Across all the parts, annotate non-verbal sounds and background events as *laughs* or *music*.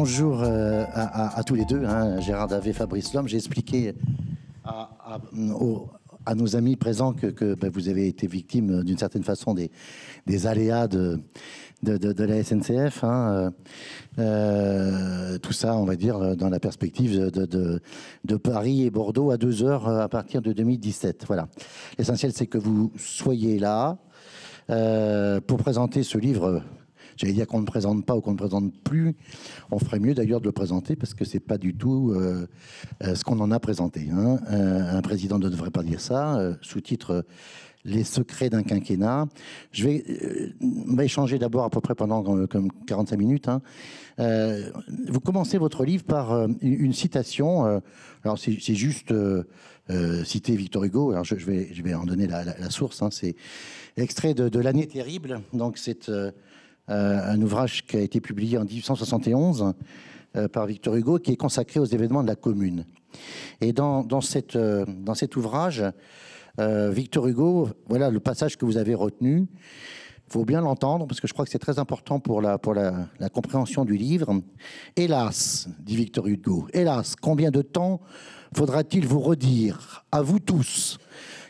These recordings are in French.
bonjour euh, à, tous les deux, hein, Gérard Davé, Fabrice Lhomme. J'ai expliqué à, nos amis présents que, ben, vous avez été victime euh, d'une certaine façon des, aléas de, la SNCF. Hein, euh, tout ça, on va dire, dans la perspective de, Paris et Bordeaux à deux heures à partir de 2017. Voilà. L'essentiel, c'est que vous soyez là pour présenter ce livre J'allais dire qu'on ne présente pas ou qu'on ne présente plus. On ferait mieux d'ailleurs de le présenter parce que c'est pas du tout euh, euh, ce qu'on en a présenté. Hein. Euh, un président ne devrait pas dire ça. Sous-titre les secrets d'un quinquennat. Je vais, on va échanger d'abord à peu près pendant comme 45 minutes. Hein. vous commencez votre livre par une citation. alors c'est juste citer Victor Hugo. Alors je, vais, je vais en donner la, source. Hein. C'est extrait de, de L'année terrible. Donc c'est euh, un ouvrage qui a été publié en 1871 euh, par Victor Hugo, qui est consacré aux événements de la Commune. Et dans, dans, euh, cet ouvrage, Victor Hugo, voilà le passage que vous avez retenu. Il faut bien l'entendre parce que je crois que c'est très important pour, pour la, la compréhension du livre. Hélas, dit Victor Hugo, hélas, combien de temps faudra-t-il vous redire, à vous tous,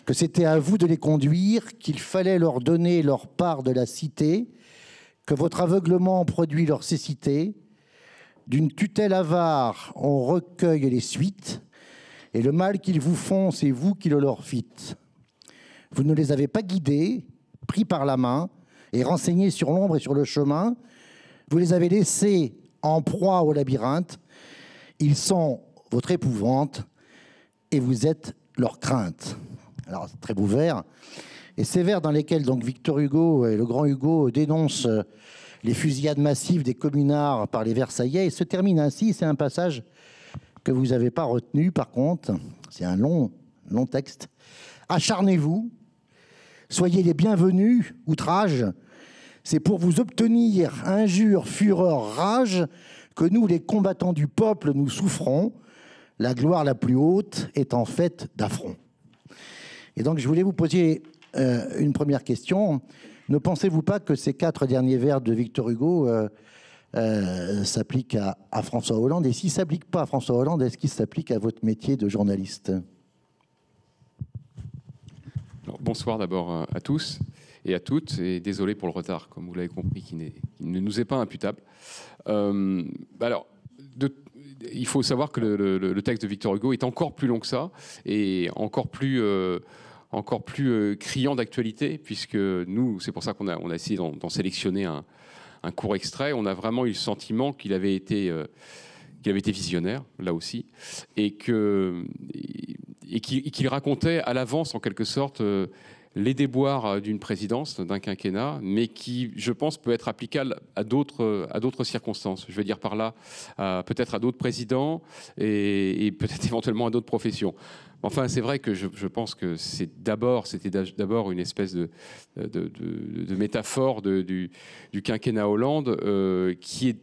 que c'était à vous de les conduire, qu'il fallait leur donner leur part de la cité, que votre aveuglement produit leur cécité. D'une tutelle avare, on recueille les suites, et le mal qu'ils vous font, c'est vous qui le leur fîtes. Vous ne les avez pas guidés, pris par la main, et renseignés sur l'ombre et sur le chemin. Vous les avez laissés en proie au labyrinthe. Ils sont votre épouvante, et vous êtes leur crainte. Alors, très beau vert et sévères dans lesquels donc Victor Hugo et le grand Hugo dénoncent euh, les fusillades massives des communards par les Versaillais et se termine ainsi. C'est un passage que vous n'avez pas retenu, par contre, c'est un long, long texte. Acharnez-vous, soyez les bienvenus, outrage. C'est pour vous obtenir injure, fureur, rage que nous, les combattants du peuple, nous souffrons. La gloire la plus haute est en fait d'affront. Et donc, je voulais vous poser euh, une première question. Ne pensez-vous pas que ces quatre derniers vers de Victor Hugo euh, euh, s'appliquent à, François Hollande Et s'ils ne s'appliquent pas à François Hollande, est-ce qu'ils s'appliquent à votre métier de journaliste Bonsoir d'abord à tous et à toutes, et désolé pour le retard, comme vous l'avez compris, qui, ne nous est pas imputable. alors, il faut savoir que le, texte de Victor Hugo est encore plus long que ça, et encore plus encore plus euh, criant d'actualité, puisque nous, c'est pour ça qu'on a, essayé d'en sélectionner un, court extrait, on a vraiment eu le sentiment qu'il avait été euh, qu'il avait été visionnaire, là aussi, et qu'il racontait à l'avance, en quelque sorte, euh, les déboires euh, d'une présidence, d'un quinquennat, mais qui, je pense, peut être applicable à d'autres, circonstances. Je veux dire par là, peut-être à d'autres présidents et, peut-être *laughs* éventuellement à d'autres professions. Enfin, c'est vrai que je, pense que c'est d'abord, c'était d'abord une espèce de, métaphore du, quinquennat Hollande euh, qui est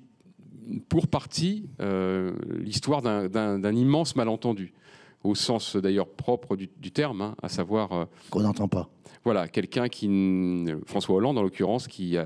pour partie euh, l'histoire d'un immense malentendu au sens d'ailleurs propre du, terme, hein, à savoir... Euh, Qu'on n'entend pas. Voilà, quelqu'un qui... Euh, François Hollande, en l'occurrence, qui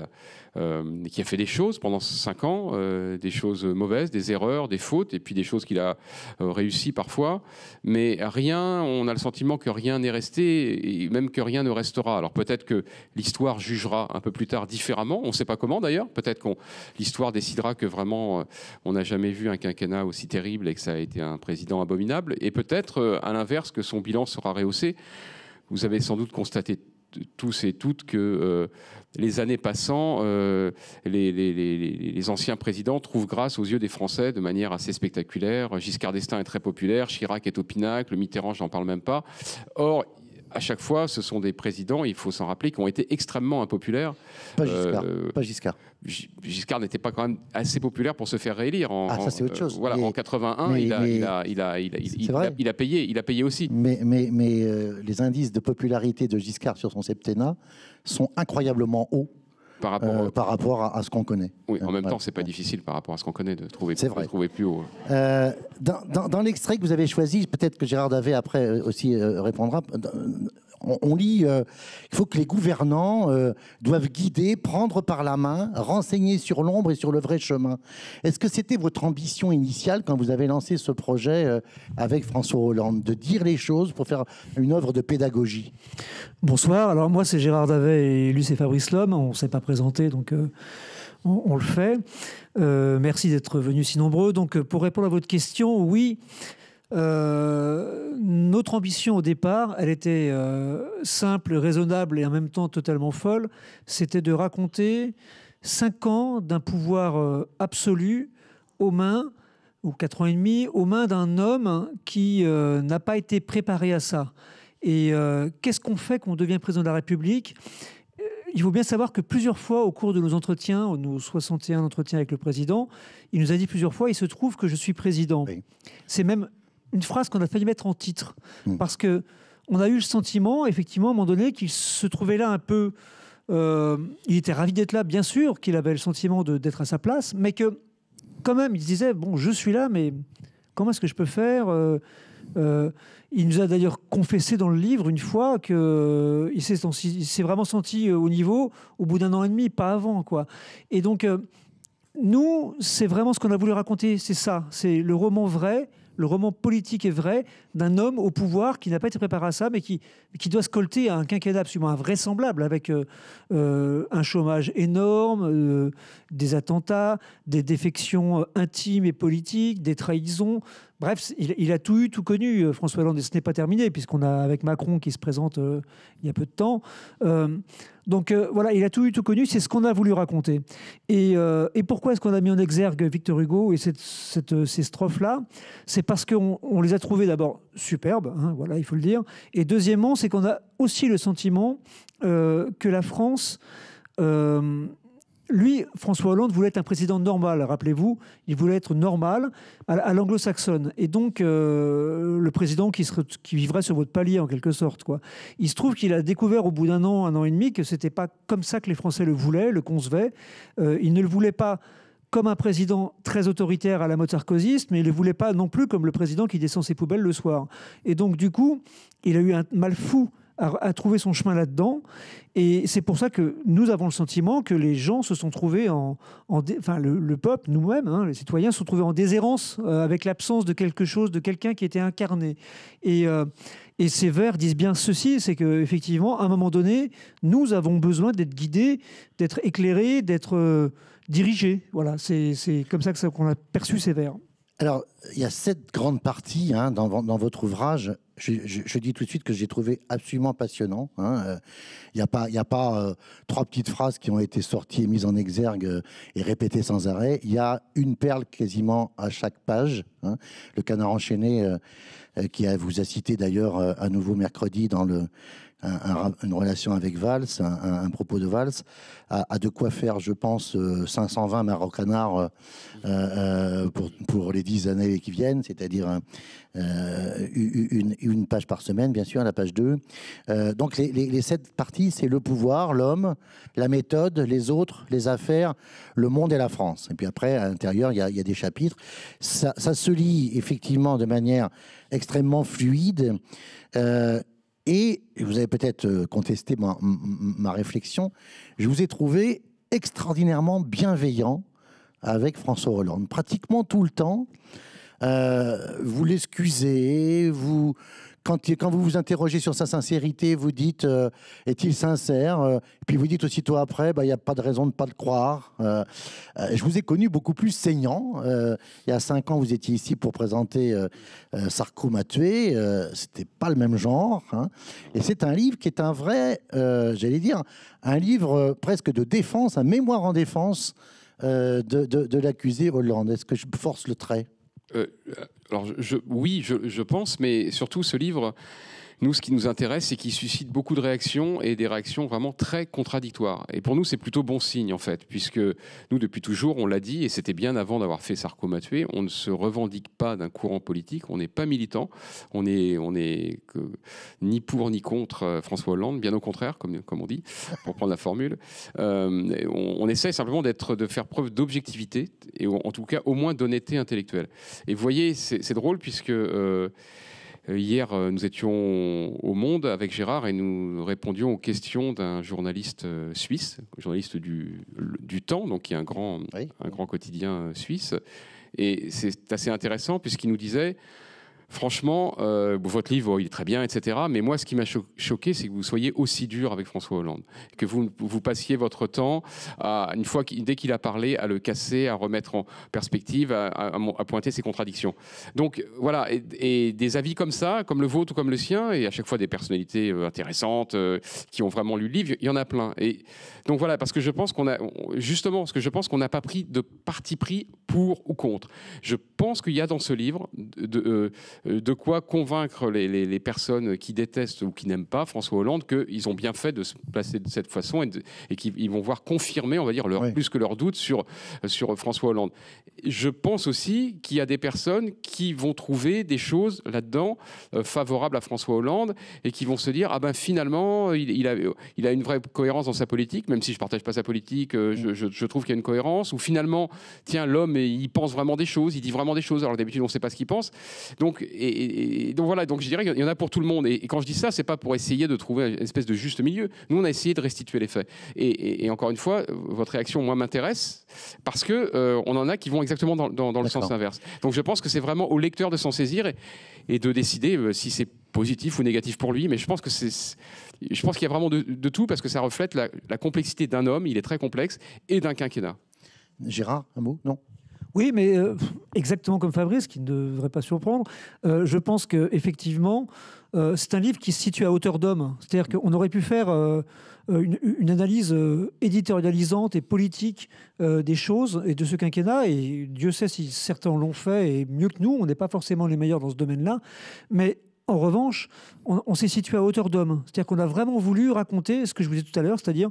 euh, qui a fait des choses pendant cinq ans, euh, des choses mauvaises, des erreurs, des fautes, et puis des choses qu'il a euh, réussies parfois. Mais rien, on a le sentiment que rien n'est resté, et même que rien ne restera. Alors peut-être que l'histoire jugera un peu plus tard différemment, on ne sait pas comment d'ailleurs. Peut-être que l'histoire décidera que vraiment on n'a jamais vu un quinquennat aussi terrible et que ça a été un président abominable. Et peut-être à l'inverse que son bilan sera rehaussé. Vous avez sans doute constaté tous et toutes que euh, les années passant, euh, les, anciens présidents trouvent grâce aux yeux des Français de manière assez spectaculaire. Giscard d'Estaing est très populaire, Chirac est au pinacle, Mitterrand, n'en parle même pas. Or, à chaque fois, ce sont des présidents, il faut s'en rappeler, qui ont été extrêmement impopulaires. Pas Giscard. Euh, Giscard. n'était pas quand même assez populaire pour se faire réélire. En, ah, ça c'est autre euh, chose. voilà, en 81, il, a, il, a, payé, il a payé aussi. Mais, mais, mais euh, les indices de popularité de Giscard sur son septennat sont incroyablement hauts euh, par rapport, à, ce qu'on connaît. Oui, en euh, même temps, c'est pas difficile par rapport à ce qu'on connaît de trouver, plus, vrai. trouver plus haut. Euh, dans, dans l'extrait que vous avez choisi, peut-être que Gérard Davé après aussi répondra, on, lit, euh, il faut que les gouvernants euh, doivent guider, prendre par la main, renseigner sur l'ombre et sur le vrai chemin. Est-ce que c'était votre ambition initiale quand vous avez lancé ce projet euh, avec François Hollande, de dire les choses pour faire une œuvre de pédagogie Bonsoir, alors moi c'est Gérard Davet et lui c'est Fabrice Lhomme, on ne s'est pas présenté donc... On, le fait. merci d'être venu si nombreux. Donc, pour répondre à votre question, oui, euh, notre ambition au départ, elle était euh, simple, raisonnable et en même temps totalement folle, c'était de raconter cinq ans d'un pouvoir euh, absolu aux mains, ou quatre ans et demi, aux mains d'un homme qui n'a pas été préparé à ça. Et qu'est-ce qu'on fait quand on devient président de la République il faut bien savoir que plusieurs fois, au cours de nos entretiens, nos 61 entretiens avec le président, il nous a dit plusieurs fois, il se trouve que je suis président. C'est même une phrase qu'on a failli mettre en titre. Hmm. Parce que on a eu le sentiment, effectivement, à un moment donné, qu'il se trouvait là un peu. Euh, il était ravi d'être là, bien sûr, qu'il avait le sentiment d'être à sa place, mais que quand même, il se disait Bon, je suis là, mais comment est-ce que je peux faire euh, euh, Il nous a d'ailleurs confessé dans le livre une fois qu'il s'est vraiment senti au niveau au bout d'un an et demi, pas avant. quoi. Et donc, nous, c'est vraiment ce qu'on a voulu raconter c'est ça, c'est le roman vrai le roman politique est vrai d'un homme au pouvoir qui n'a pas été préparé à ça, mais qui, qui doit se colter à un quinquennat absolument invraisemblable, avec euh, euh, un chômage énorme, euh, des attentats, des défections intimes et politiques, des trahisons, Bref, il, a tout eu, tout connu, euh, François Hollande, ce n'est pas terminé, puisqu'on a avec Macron qui se présente euh, il y a peu de temps. Euh, donc voilà, il a tout eu, tout connu, c'est ce qu'on a voulu raconter. Et, pourquoi est-ce qu'on a mis en exergue Victor Hugo et ces strophes-là C'est parce qu'on les a trouvées d'abord superbes, hein, voilà, il faut le dire, et deuxièmement, c'est qu'on a aussi le sentiment que la France lui, François Hollande voulait être un président normal, rappelez-vous, il voulait être normal à, l'anglo-saxonne, et donc euh, le président qui, vivrait sur votre palier en quelque sorte. Quoi. Il se trouve qu'il a découvert au bout d'un an, un an et demi, que c'était pas comme ça que les Français le voulaient, le concevaient. Euh, il ne le voulait pas comme un président très autoritaire à la mode sarkozyste, mais il ne le voulait pas non plus comme le président qui descend ses poubelles le soir. Et donc, du coup, il a eu un mal fou à trouver son chemin là-dedans. Et c'est pour ça que nous avons le sentiment que les gens se sont trouvés en. en enfin, le, peuple, nous-mêmes, hein, les citoyens, se sont trouvés en déshérence euh, avec l'absence de quelque chose, de quelqu'un qui était incarné. Et, euh, et ces vers disent bien ceci c'est qu'effectivement, à un moment donné, nous avons besoin d'être guidés, d'être éclairés, d'être euh, dirigés. Voilà, c'est comme ça qu'on a perçu ces vers. Alors, il y a sept grandes parties hein, dans, dans votre ouvrage. Je, dis tout de suite que j'ai trouvé absolument passionnant. Il hein, n'y euh, a pas, a pas euh, trois petites phrases qui ont été sorties et mises en exergue euh, et répétées sans arrêt. Il y a une perle quasiment à chaque page. Hein, le canard enchaîné, qui a, vous a cité d'ailleurs à nouveau mercredi dans le une relation avec Valls, un, propos de Valls, a, de quoi faire, je pense, 520 euh, marocanards euh, euh, pour, pour, les 10 années qui viennent, c'est-à-dire une, page par semaine, bien sûr, la page 2. donc les, sept parties, c'est le pouvoir, l'homme, la méthode, les autres, les affaires, le monde et la France. Et puis après, à l'intérieur, il y, a des chapitres. Ça, se lit effectivement de manière extrêmement fluide. Euh, et vous avez peut-être euh, contesté ma, réflexion. Je vous ai trouvé extraordinairement bienveillant avec François Hollande, pratiquement tout le temps. Euh, vous l'excusez, vous quand, vous vous interrogez sur sa sincérité, vous dites euh, est-il sincère euh, Puis vous dites aussitôt après, bah, il n'y a pas de raison de ne pas le croire. Euh, je vous ai connu beaucoup plus saignant. il y a cinq ans, vous étiez ici pour présenter sarko m'a tué. C'était pas le même genre. Hein, et c'est un livre qui est un vrai, j'allais dire, un livre presque de défense, un mémoire en défense de, de l'accusé Hollande. Est-ce que je force le trait alors je, oui, je, pense, mais surtout ce livre, nous, ce qui nous intéresse, c'est qu'il suscite beaucoup de réactions et des réactions vraiment très contradictoires. Et pour nous, c'est plutôt bon signe, en fait, puisque nous, depuis toujours, on l'a dit, et c'était bien avant d'avoir fait sarko Matué, on ne se revendique pas d'un courant politique, on n'est pas militant, on n'est on est ni pour ni contre euh, François Hollande, bien au contraire, comme, comme on dit, pour prendre la formule. Euh, on, on, essaie simplement de faire preuve d'objectivité, et en tout cas, au moins d'honnêteté intellectuelle. Et vous voyez, c'est c'est drôle puisque euh, hier, euh, nous étions au Monde avec Gérard et nous répondions aux questions d'un journaliste euh, suisse, journaliste du, Temps, donc qui est un grand, un grand quotidien suisse. Et c'est assez intéressant puisqu'il nous disait franchement, euh, votre livre, oh, il est très bien, etc. Mais moi, ce qui m'a choqué, c'est que vous soyez aussi dur avec François Hollande, que vous, passiez votre temps, une fois, dès qu'il a parlé, à le casser, à remettre en perspective, à, pointer ses contradictions. Donc voilà, et, des avis comme ça, comme le vôtre ou comme le sien, et à chaque fois des personnalités euh, intéressantes euh, qui ont vraiment lu le livre, il y en a plein. Et donc voilà, parce que je pense qu'on a, justement, parce que je pense qu'on n'a pas pris de parti pris pour ou contre. Je pense qu'il y a dans ce livre de, euh, de quoi convaincre les, personnes qui détestent ou qui n'aiment pas François Hollande qu'ils ont bien fait de se placer de cette façon et, qu'ils vont voir confirmer, on va dire, leur, plus que leurs doutes sur, François Hollande. Je pense aussi qu'il y a des personnes qui vont trouver des choses là-dedans euh, favorables à François Hollande et qui vont se dire, ah ben finalement, il, a, une vraie cohérence dans sa politique, même si je ne partage pas sa politique, euh, je, je trouve qu'il y a une cohérence, ou finalement, tiens, l'homme, il pense vraiment des choses, il dit vraiment des choses, alors d'habitude, on ne sait pas ce qu'il pense. Donc, et, donc voilà, donc je dirais qu'il y en a pour tout le monde. Et, quand je dis ça, c'est pas pour essayer de trouver une espèce de juste milieu. Nous, on a essayé de restituer les faits. Et, encore une fois, votre réaction, moi, m'intéresse parce que euh, on en a qui vont exactement dans, le sens inverse. Donc je pense que c'est vraiment au lecteur de s'en saisir et, de décider euh, si c'est positif ou négatif pour lui, mais je pense que c'est, je pense qu'il y a vraiment de, tout parce que ça reflète la, la complexité d'un homme, il est très complexe, et d'un quinquennat. Gérard, un mot Non oui, mais euh, exactement comme Fabrice, qui ne devrait pas surprendre, euh, je pense qu'effectivement, effectivement, euh, c'est un livre qui se situe à hauteur d'homme. C'est-à-dire mm. qu'on aurait pu faire une, analyse éditorialisante et politique des choses et de ce quinquennat, et Dieu sait si certains l'ont fait, et mieux que nous, on n'est pas forcément les meilleurs dans ce domaine-là, mais en revanche, on, on s'est situé à hauteur d'homme. C'est-à-dire qu'on a vraiment voulu raconter ce que je vous disais tout à l'heure, c'est-à-dire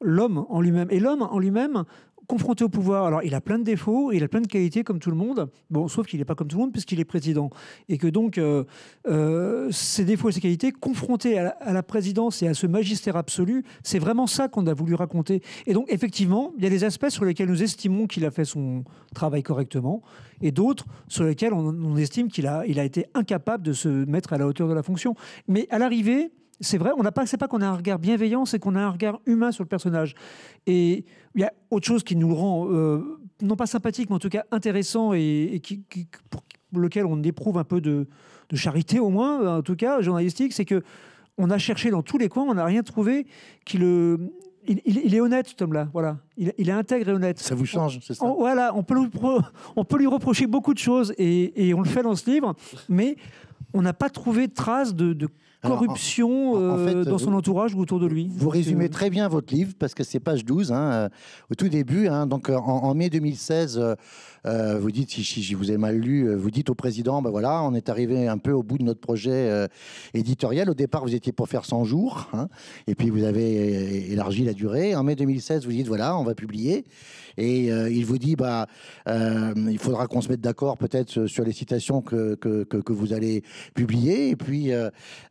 l'homme en lui-même. Et l'homme en lui-même, confronté au pouvoir, alors il a plein de défauts, il a plein de qualités comme tout le monde, bon, sauf qu'il n'est pas comme tout le monde puisqu'il est président. Et que donc, euh, euh, ses défauts et ses qualités, confrontés à la, présidence et à ce magistère absolu, c'est vraiment ça qu'on a voulu raconter. Et donc, effectivement, il y a des aspects sur lesquels nous estimons qu'il a fait son travail correctement, et d'autres sur lesquels on, on estime qu'il a, il a été incapable de se mettre à la hauteur de la fonction. Mais à l'arrivée, c'est vrai, on n'a pas, c'est pas qu'on a un regard bienveillant, c'est qu'on a un regard humain sur le personnage. Et il y a autre chose qui nous rend, euh, non pas sympathique, mais en tout cas intéressant et, qui, pour lequel on éprouve un peu de, charité au moins, en tout cas journalistique, c'est que on a cherché dans tous les coins, on n'a rien trouvé qui le il, est honnête, cet homme-là. Voilà. Il, est intègre et honnête. Ça vous change, c'est ça on, Voilà, on peut, lui, on peut lui reprocher beaucoup de choses et, on le fait dans ce livre, mais on n'a pas trouvé de trace de, de corruption euh, euh, dans son entourage ou autour de lui Vous résumez euh, très bien votre livre parce que c'est page 12, hein, au tout début. Hein. donc en mai 2016, euh, vous dites, si, je vous ai mal lu, euh, vous dites au président, ben voilà, on est arrivé un peu au bout de notre projet euh, éditorial. Au départ, vous étiez pour faire 100 jours, hein, et puis vous avez élargi la durée. En mai 2016, vous dites, voilà, on va publier. Et il vous dit, bah, il faudra qu'on se mette d'accord peut-être sur les citations que, que, que, vous allez publier. Et puis,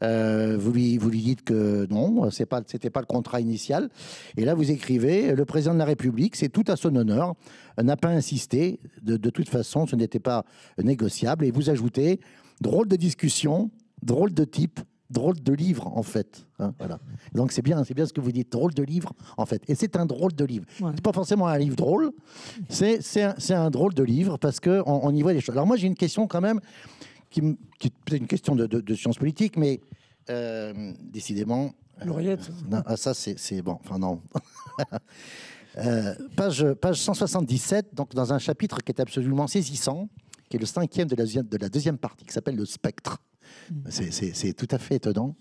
vous, lui, vous lui dites que non, ce n'était c'était pas le contrat initial. Et là, vous écrivez, le président de la République, c'est tout à son honneur, n'a pas insisté de, toute façon, ce n'était pas négociable. Et vous ajoutez, drôle de discussion, drôle de type, drôle de livre en fait. Hein, voilà. Donc c'est bien, c'est bien ce que vous dites, drôle de livre en fait. Et c'est un drôle de livre. C'est pas forcément un livre drôle, c'est un, drôle de livre parce que on, y voit des choses. Alors moi j'ai une question quand même qui, peut-être une question de, de, de sciences politiques, mais euh, décidément. Lauriette. Euh, ah, ça c'est bon. Enfin non. *laughs* Euh, page, page 177, donc dans un chapitre qui est absolument saisissant, qui est le cinquième de la, deuxième partie, qui s'appelle le spectre. Mm. C'est tout à fait étonnant.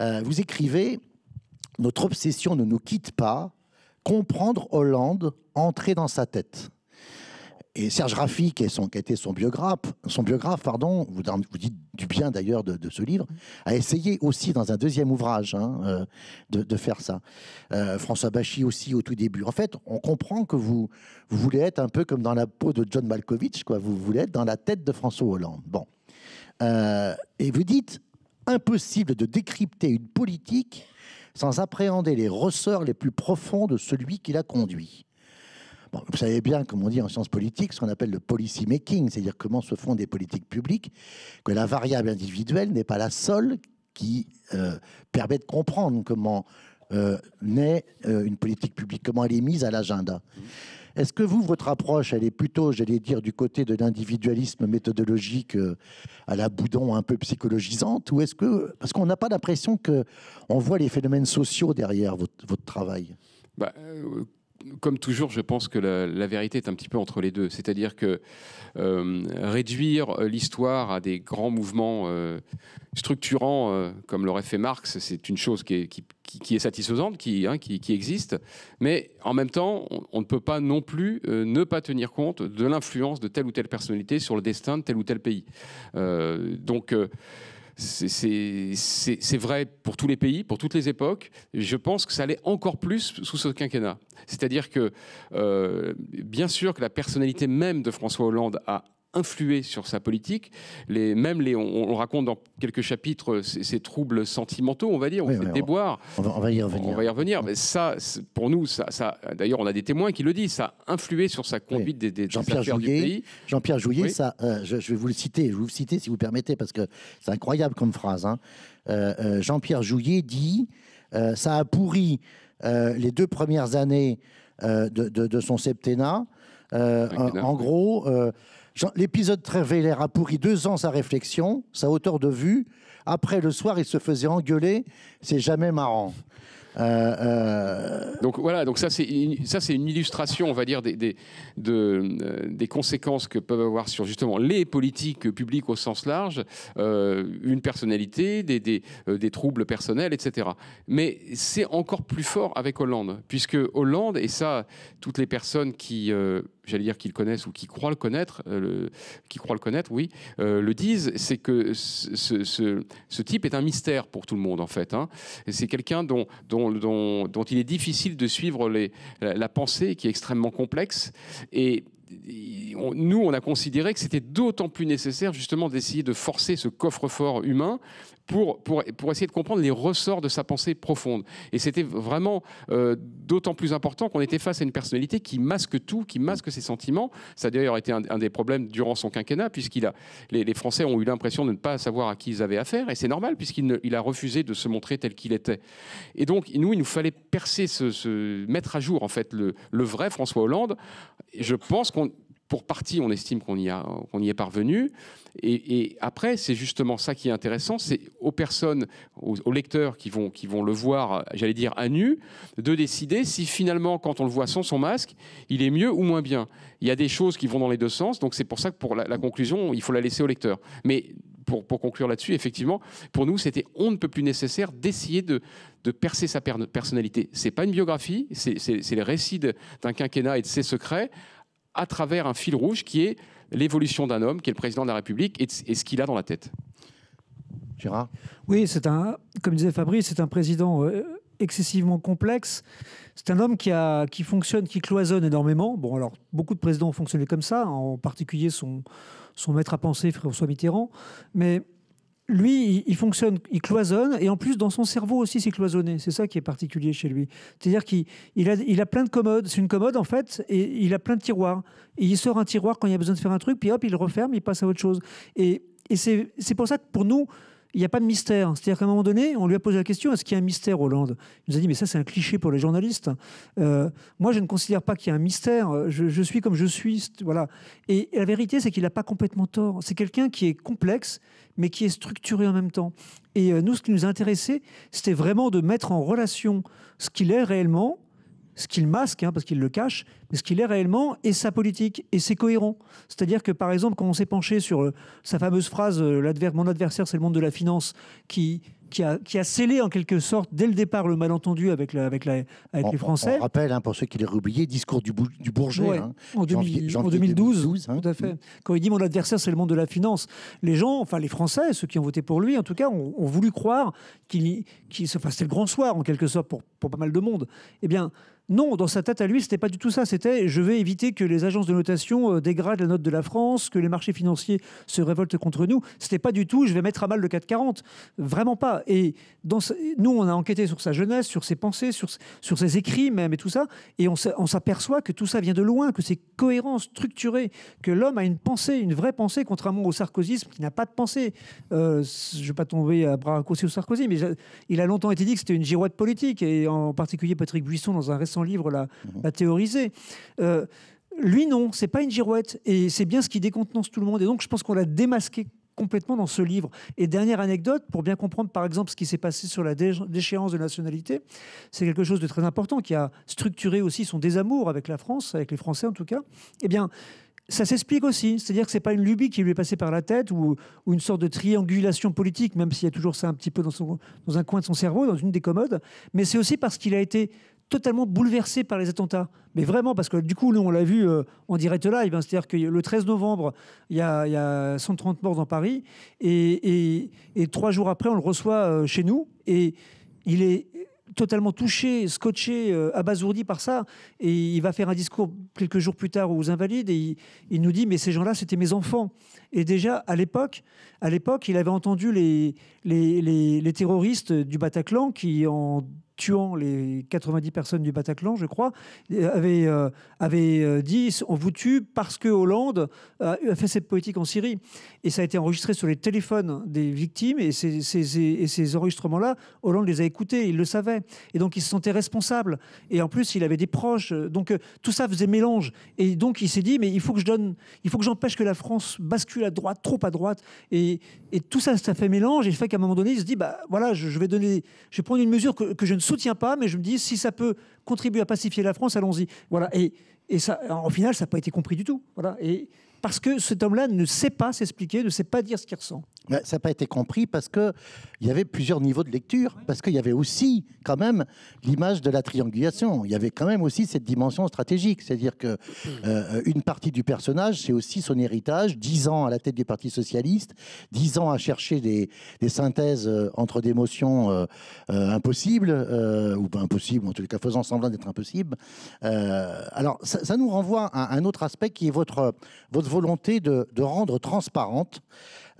Euh, vous écrivez Notre obsession ne nous quitte pas. Comprendre Hollande, entrer dans sa tête. Et Serge Raffi, qui, est son, son biographe, son biographe pardon, vous, dites du bien d'ailleurs de, ce livre, a essayé aussi dans un deuxième ouvrage hein, euh, de, faire ça. Euh, François Bachy aussi au tout début. En fait, on comprend que vous, vous voulez être un peu comme dans la peau de John Malkovich, quoi. vous voulez être dans la tête de François Hollande. Bon. Euh, et vous dites, impossible de décrypter une politique sans appréhender les ressorts les plus profonds de celui qui la conduit vous savez bien, comme on dit en sciences politiques, ce qu'on appelle le policy making, c'est-à-dire comment se font des politiques publiques, que la variable individuelle n'est pas la seule qui euh, permet de comprendre comment euh, naît euh, une politique publique, comment elle est mise à l'agenda. Mmh. Est-ce que vous, votre approche, elle est plutôt, j'allais dire, du côté de l'individualisme méthodologique à la boudon un peu psychologisante, ou est-ce que, parce qu'on n'a pas l'impression qu'on voit les phénomènes sociaux derrière votre, votre travail bah, comme toujours, je pense que la, vérité est un petit peu entre les deux. C'est-à-dire que euh, réduire l'histoire à des grands mouvements euh, structurants, euh, comme l'aurait fait Marx, c'est une chose qui est, qui, satisfaisante, hein, qui, existe. Mais en même temps, on, on ne peut pas non plus ne pas tenir compte de l'influence de telle ou telle personnalité sur le destin de tel ou tel pays. donc c'est vrai pour tous les pays, pour toutes les époques. Je pense que ça allait encore plus sous ce quinquennat. C'est-à-dire que, euh, bien sûr, que la personnalité même de François Hollande a influé sur sa politique. Les, même les, on, raconte dans quelques chapitres euh, ces, troubles sentimentaux, on va dire, On va, on va, y revenir. On va y revenir. Mais ça, pour nous, ça, ça d'ailleurs, on a des témoins qui le disent, ça a influé sur sa conduite des, des Jean-Pierre Jouillet, Jean-Pierre Jouillet, ça, euh, je, vais vous le citer, je vais vous le citer si vous permettez, parce que c'est incroyable comme phrase. Hein. Euh, Jean-Pierre Jouillet dit ça a pourri les deux premières années de, son septennat. en, gros L'épisode Treveler a pourri deux ans sa réflexion, sa hauteur de vue. Après, le soir, il se faisait engueuler. C'est jamais marrant. Euh, euh, donc voilà, donc ça c'est une, une illustration, on va dire, euh, des, conséquences que peuvent avoir sur justement les politiques publiques au sens large, une personnalité, des, des, troubles personnels, etc. Mais c'est encore plus fort avec Hollande, puisque Hollande et ça, toutes les personnes qui j'allais dire qu'ils connaissent ou qui croient le connaître, euh, le, qui croient le connaître, oui, euh, le disent, c'est que ce, type est un mystère pour tout le monde en fait. Hein. C'est quelqu'un dont, dont, dont, il est difficile de suivre la pensée, qui est extrêmement complexe et nous, on a considéré que c'était d'autant plus nécessaire justement d'essayer de forcer ce coffre-fort humain pour, pour, essayer de comprendre les ressorts de sa pensée profonde. Et c'était vraiment euh, d'autant plus important qu'on était face à une personnalité qui masque tout, qui masque ses sentiments. Ça a d'ailleurs été un, des problèmes durant son quinquennat, puisqu'il a les, Français ont eu l'impression de ne pas savoir à qui ils avaient affaire, et c'est normal, puisqu'il a refusé de se montrer tel qu'il était. Et donc, nous, il nous fallait percer, se, mettre à jour, en fait, le, le vrai François Hollande. je pense qu'on pour partie, on estime qu'on y, est parvenu. Et, après, c'est justement ça qui est intéressant, c'est aux personnes, aux, lecteurs qui vont, qui vont le voir, j'allais dire à nu, de décider si finalement, quand on le voit sans son masque, il est mieux ou moins bien. Il y a des choses qui vont dans les deux sens, donc c'est pour ça que pour la, conclusion, il faut la laisser au lecteur. Mais pour, conclure là-dessus, effectivement, pour nous, c'était on ne peut plus nécessaire d'essayer de, de percer sa personnalité. C'est pas une biographie, c'est, les c'est le récit d'un quinquennat et de ses secrets à travers un fil rouge qui est l'évolution d'un homme, qui est le président de la République, et, ce qu'il a dans la tête. Gérard Oui, c'est un, comme disait Fabrice, c'est un président euh, excessivement complexe. C'est un homme qui, a, qui fonctionne, qui cloisonne énormément. Bon, alors, beaucoup de présidents ont fonctionné comme ça, en particulier son, son maître à penser, François Mitterrand. Mais lui, il fonctionne, il cloisonne, et en plus, dans son cerveau aussi, c'est cloisonné. C'est ça qui est particulier chez lui. C'est-à-dire qu'il a, plein de commodes. C'est une commode, en fait, et il a plein de tiroirs. il sort un tiroir quand il a besoin de faire un truc, puis hop, il referme, il passe à autre chose. et c'est pour ça que pour nous, il n'y a pas de mystère. C'est-à-dire qu'à un moment donné, on lui a posé la question est-ce qu'il y a un mystère, Hollande Il nous a dit mais ça, c'est un cliché pour les journalistes. Euh, moi, je ne considère pas qu'il y a un mystère. Je, suis comme je suis. Voilà. Et, la vérité, c'est qu'il n'a pas complètement tort. C'est quelqu'un qui est complexe, mais qui est structuré en même temps. Et euh, nous, ce qui nous intéressait, c'était vraiment de mettre en relation ce qu'il est réellement ce qu'il masque, hein, parce qu'il le cache, mais ce qu'il est réellement et sa politique. Et c'est cohérent. C'est-à-dire que, par exemple, quand on s'est penché sur euh, sa fameuse phrase euh, Mon adversaire, c'est le monde de la finance, qui, qui a, scellé en quelque sorte dès le départ le malentendu avec, avec, la, les Français. On, rappelle, hein, pour ceux qui l'ont oublié, discours du, du Bourget. Hein, en, en, 2012, tout à fait. Quand il dit mon adversaire, c'est le monde de la finance, les gens, enfin les Français, ceux qui ont voté pour lui, en tout cas, ont, voulu croire qu'il. Qu enfin, c'était le grand soir, en quelque sorte, pour, pour pas mal de monde. Eh bien. Non, dans sa tête à lui, c'était pas du tout ça. C'était je vais éviter que les agences de notation euh, dégradent la note de la France, que les marchés financiers se révoltent contre nous. Ce C'était pas du tout je vais mettre à mal le 440. Vraiment pas. Et dans nous, on a enquêté sur sa jeunesse, sur ses pensées, sur, ses écrits même et tout ça. Et on s'aperçoit que tout ça vient de loin, que c'est cohérent, structuré, que l'homme a une pensée, une vraie pensée, contrairement au sarkozisme qui n'a pas de pensée. Euh, je ne vais pas tomber à bras raccourcis au Sarkozy, mais il a longtemps été dit que c'était une girouette politique. Et en particulier Patrick Buisson, dans un son livre l'a mhm. théorisé. Euh, lui, non, c'est pas une girouette. Et c'est bien ce qui décontenance tout le monde. Et donc, je pense qu'on l'a démasqué complètement dans ce livre. Et dernière anecdote, pour bien comprendre par exemple ce qui s'est passé sur la déchéance de nationalité, c'est quelque chose de très important qui a structuré aussi son désamour avec la France, avec les Français en tout cas. Eh bien, ça s'explique aussi, c'est-à-dire que ce n'est pas une lubie qui lui est passée par la tête ou, une sorte de triangulation politique, même s'il y a toujours ça un petit peu dans, son, dans un coin de son cerveau, dans une des commodes, mais c'est aussi parce qu'il a été totalement bouleversé par les attentats. Mais vraiment, parce que du coup, nous, on l'a vu euh, en direct live. ben, C'est-à-dire que le 13 novembre, il y, a 130 morts dans Paris. Et, trois jours après, on le reçoit euh, chez nous. Et il est totalement touché, scotché, euh, abasourdi par ça. Et il va faire un discours quelques jours plus tard aux Invalides et il, nous dit Mais ces gens-là, c'était mes enfants. Et déjà, à l'époque, à l'époque, il avait entendu les les, les, terroristes du Bataclan qui, en tuant les 90 personnes du Bataclan, je crois, euh, avait, euh, avait euh, dit on vous tue parce que Hollande a fait cette politique en Syrie. Et ça a été enregistré sur les téléphones des victimes et ces, ces, enregistrements-là, Hollande les a écoutés, il le savait. Et donc il se sentait responsable. Et en plus, il avait des proches. Donc tout ça faisait mélange. Et donc il s'est dit mais il faut que je donne, il faut que j'empêche que la France bascule à droite, trop à droite. Et, et tout ça, ça fait mélange. Et fait qu'à un moment donné, il se dit bah voilà, je, vais donner, je vais prendre une mesure que, que je ne soutiens pas, mais je me dis, si ça peut contribuer à pacifier la France, allons-y. Voilà. Et, et ça, en final, ça n'a pas été compris du tout. Voilà. Et parce que cet homme-là ne sait pas s'expliquer, ne sait pas dire ce qu'il ressent ça n'a pas été compris parce qu'il y avait plusieurs niveaux de lecture, parce qu'il y avait aussi quand même l'image de la triangulation. Il y avait quand même aussi cette dimension stratégique, c'est-à-dire que hmm. euh, une partie du personnage, c'est aussi son héritage, dix ans à la tête du Parti socialiste, dix ans à chercher des, synthèses euh, entre des motions euh, impossibles, ou pas impossibles, en tout cas faisant semblant d'être impossibles. alors ça, nous renvoie à un autre aspect qui est votre, votre volonté de, de rendre transparente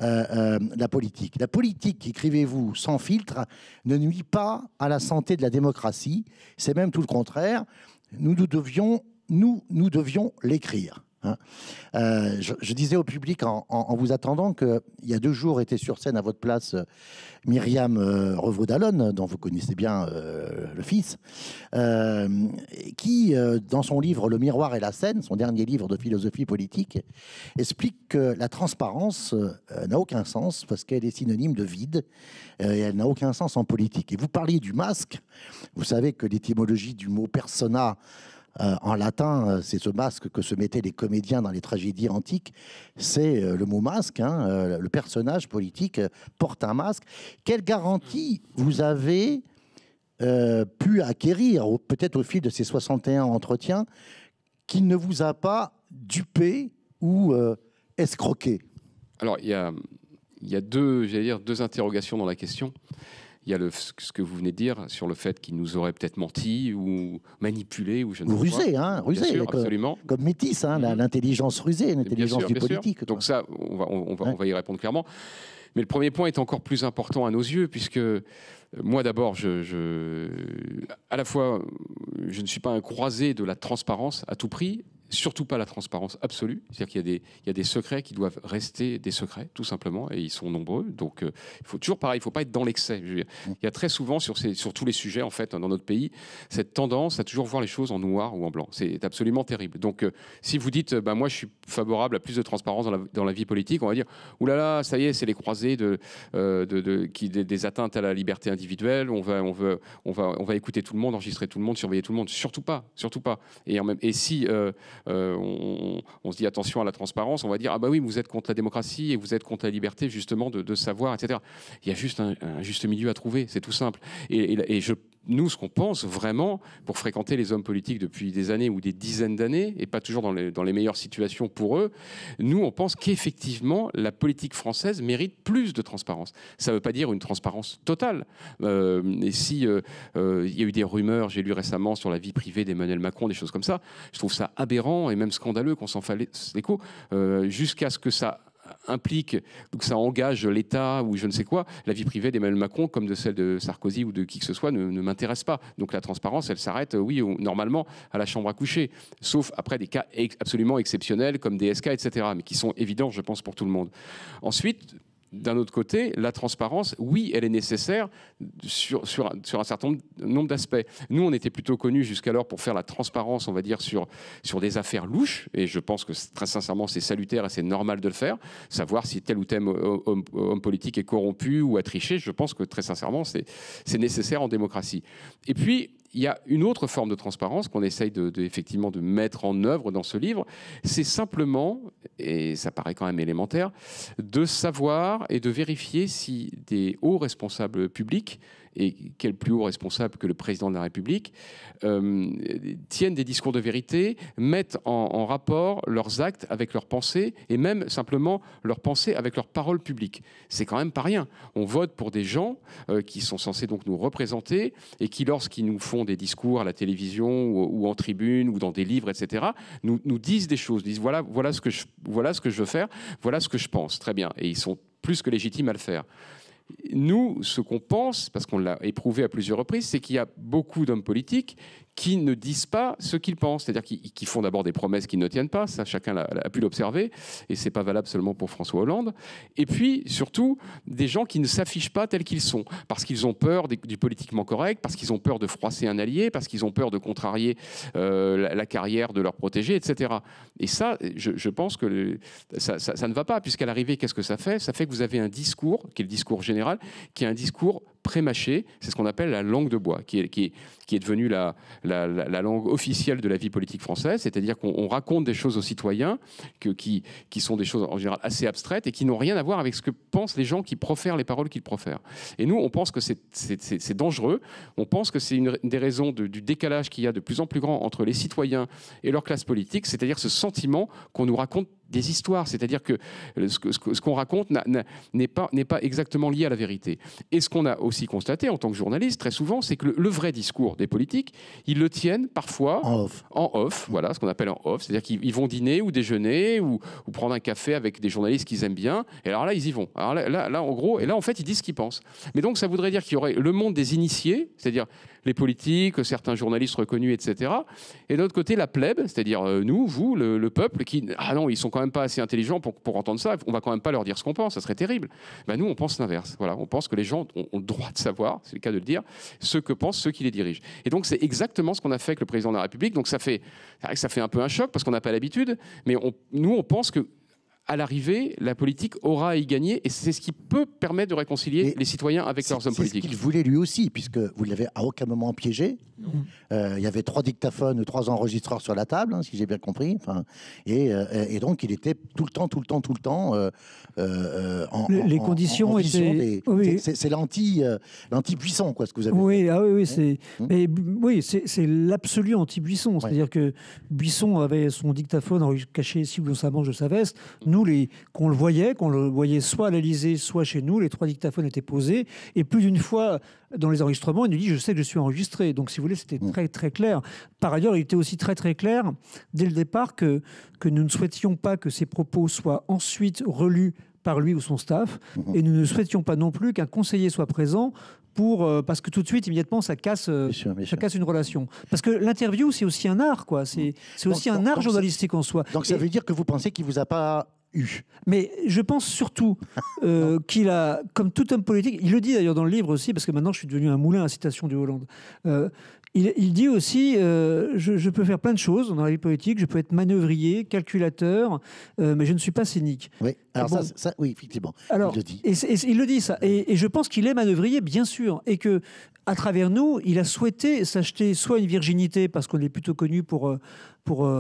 euh, euh, la politique. La politique, écrivez-vous sans filtre, ne nuit pas à la santé de la démocratie. C'est même tout le contraire. Nous, nous devions, nous, nous devions l'écrire. Hein. Euh, je, disais au public en, vous attendant qu'il y a deux jours était sur scène à votre place euh, Myriam euh, revaud dont vous connaissez bien le fils, qui, dans son livre Le miroir et la scène, son dernier livre de philosophie politique, explique que la transparence n'a aucun sens parce qu'elle est synonyme de vide et elle n'a aucun sens en politique. Et vous parliez du masque, vous savez que l'étymologie du mot persona euh, en latin, euh, c'est ce masque que se mettaient les comédiens dans les tragédies antiques. C'est euh, le mot masque. Hein, le personnage politique porte un masque. Quelle garantie vous avez pu acquérir, peut-être au fil de ces 61 entretiens, qu'il ne vous a pas dupé ou escroqué Alors, il y a, y a dire, deux interrogations dans la question il y a ce que vous venez de dire sur le fait qu'il nous aurait peut-être menti ou manipulé ou je ne rusé, Hein, rusé, comme, absolument. Comme métis, hein, mm-hmm. l'intelligence rusée, l'intelligence du politique. Donc ça, on va, y répondre clairement. Mais le premier point est encore plus important à nos yeux, puisque euh, moi d'abord, je, à la fois, je ne suis pas un croisé de la transparence à tout prix, surtout pas la transparence absolue. C'est-à-dire qu'il y, a des secrets qui doivent rester des secrets, tout simplement, et ils sont nombreux. Donc, euh, il faut toujours pareil, il ne faut pas être dans l'excès. Il y a très souvent, sur, tous les sujets, en fait, dans notre pays, cette tendance à toujours voir les choses en noir ou en blanc. C'est absolument terrible. Donc, euh, si vous dites, bah, moi, je suis favorable à plus de transparence dans la, vie politique, on va dire, oulala, là là, ça y est, c'est les croisés de, euh, de, des, atteintes à la liberté individuelle, on va, on, on, va, on va écouter tout le monde, enregistrer tout le monde, surveiller tout le monde. Surtout pas, surtout pas. Et, et si euh, on, se dit attention à la transparence, on va dire ah bah oui, vous êtes contre la démocratie et vous êtes contre la liberté justement de, savoir, etc. Il y a juste un, juste milieu à trouver, c'est tout simple. et je nous, ce qu'on pense vraiment, pour fréquenter les hommes politiques depuis des années ou des dizaines d'années, et pas toujours dans les, meilleures situations pour eux, nous, on pense qu'effectivement, la politique française mérite plus de transparence. Ça ne veut pas dire une transparence totale. Euh, et si euh, euh, il y a eu des rumeurs, j'ai lu récemment sur la vie privée d'Emmanuel Macron, des choses comme ça, je trouve ça aberrant et même scandaleux qu'on s'en fasse l'écho, jusqu'à ce que ça implique, que ça engage l'État ou je ne sais quoi, la vie privée d'Emmanuel Macron comme de celle de Sarkozy ou de qui que ce soit ne, m'intéresse pas. Donc la transparence, elle s'arrête, euh, oui, normalement, à la chambre à coucher, sauf après des cas absolument exceptionnels comme des SK, etc., mais qui sont évidents, je pense, pour tout le monde. Ensuite, d'un autre côté, la transparence, oui, elle est nécessaire sur, sur, sur un certain nombre d'aspects. Nous, on était plutôt connus jusqu'alors pour faire la transparence, on va dire, sur, sur des affaires louches, et je pense que très sincèrement, c'est salutaire et c'est normal de le faire. Savoir si tel ou tel homme, politique est corrompu ou a triché, je pense que très sincèrement, c'est nécessaire en démocratie. Et puis, il y a une autre forme de transparence qu'on essaye de, effectivement de mettre en œuvre dans ce livre. C'est simplement, et ça paraît quand même élémentaire, de savoir et de vérifier si des hauts responsables publics et quel plus haut responsable que le président de la République, euh, tiennent des discours de vérité, mettent en, rapport leurs actes avec leurs pensées et même simplement leurs pensées avec leurs paroles publiques. C'est quand même pas rien. On vote pour des gens euh, qui sont censés donc nous représenter et qui, lorsqu'ils nous font des discours à la télévision ou, en tribune ou dans des livres, etc., nous, disent des choses, disent voilà, voilà, ce que voilà ce que je veux faire, voilà ce que je pense. Très bien. Et ils sont plus que légitimes à le faire. Nous, ce qu'on pense, parce qu'on l'a éprouvé à plusieurs reprises, c'est qu'il y a beaucoup d'hommes politiques qui ne disent pas ce qu'ils pensent, c'est-à-dire qui, font d'abord des promesses qui ne tiennent pas, ça chacun a, pu l'observer, et c'est pas valable seulement pour François Hollande, et puis surtout des gens qui ne s'affichent pas tels qu'ils sont, parce qu'ils ont peur du politiquement correct, parce qu'ils ont peur de froisser un allié, parce qu'ils ont peur de contrarier euh, la, carrière de leur protégé, etc. Et ça, je, pense que ça, ça, ne va pas, puisqu'à l'arrivée, qu'est-ce que ça fait Ça fait que vous avez un discours, qui est le discours général, qui est un discours Prémaché, c'est ce qu'on appelle la langue de bois, qui est, qui est, devenue la, langue officielle de la vie politique française, c'est-à-dire qu'on raconte des choses aux citoyens que, qui, sont des choses en général assez abstraites et qui n'ont rien à voir avec ce que pensent les gens qui profèrent les paroles qu'ils profèrent. Et nous, on pense que c'est dangereux, on pense que c'est une des raisons du décalage qu'il y a de plus en plus grand entre les citoyens et leur classe politique, c'est-à-dire ce sentiment qu'on nous raconte des histoires, c'est-à-dire que ce, qu'on raconte n'est pas, exactement lié à la vérité. Et ce qu'on a aussi constaté en tant que journaliste, très souvent, c'est que le, vrai discours des politiques, ils le tiennent parfois en off, voilà, ce qu'on appelle en off, c'est-à-dire qu'ils vont dîner ou déjeuner ou, prendre un café avec des journalistes qu'ils aiment bien, et alors là, ils y vont. Alors là, là, là en gros, et là, en fait, ils disent ce qu'ils pensent. Mais donc, ça voudrait dire qu'il y aurait le monde des initiés, c'est-à-dire les politiques, certains journalistes reconnus, etc. Et de l'autre côté, la plèbe, c'est-à-dire euh, nous, vous, le, peuple, qui, ah non, ils sont quand même pas assez intelligents pour, pour entendre ça, on va quand même pas leur dire ce qu'on pense, ça serait terrible. Ben, nous, on pense l'inverse. Voilà, on pense que les gens ont, le droit de savoir, c'est le cas de le dire, ce que pensent ceux qui les dirigent. Et donc, c'est exactement ce qu'on a fait avec le président de la République. Donc, ça fait, ça fait un peu un choc parce qu'on n'a pas l'habitude, mais nous, on pense que à l'arrivée, la politique aura à y gagner et c'est ce qui peut permettre de réconcilier les citoyens avec leurs hommes politiques. C'est ce qu'il voulait lui aussi, puisque vous ne l'avez à aucun moment piégé. Euh, il y avait trois dictaphones, trois enregistreurs sur la table, hein, si j'ai bien compris. Euh, et, donc, il était tout le temps, tout le temps, tout le temps euh, en, Les conditions étaient... C'est l'anti-buisson, quoi, ce que vous avez oui, Ah oui, c'est hein oui, c'est l'absolu anti-buisson. C'est-à-dire que Buisson avait son dictaphone caché sous si sa manche de sa veste nous, les, qu'on le voyait, qu'on le voyait soit à l'Elysée, soit chez nous. Les trois dictaphones étaient posés. Et plus d'une fois, dans les enregistrements, il nous dit Je sais que je suis enregistré. Donc, si vous voulez, c'était mm. très, très clair. Par ailleurs, il était aussi très, très clair, dès le départ, que, que nous ne souhaitions pas que ces propos soient ensuite relus par lui ou son staff. Mm-hmm. Et nous ne souhaitions pas non plus qu'un conseiller soit présent pour, euh, parce que tout de suite immédiatement ça casse euh, casse une relation parce que l'interview c'est aussi un art quoi c'est mm. aussi un art journalistique en soi donc ça veut dire que vous pensez qu'il vous a pas mais je pense surtout euh, *laughs* qu'il a, comme tout homme politique, il le dit d'ailleurs dans le livre aussi, parce que maintenant je suis devenu un moulin à citation du Hollande, euh, il, dit aussi, euh, je, peux faire plein de choses dans la vie politique, je peux être manœuvrier, calculateur, euh, mais je ne suis pas cynique. Oui, alors ça, oui, effectivement, alors, il le dit. Et, il le dit ça, et, je pense qu'il est manœuvrier, bien sûr, et que à travers nous, il a souhaité s'acheter soit une virginité, parce qu'on est plutôt connu pour, euh, pour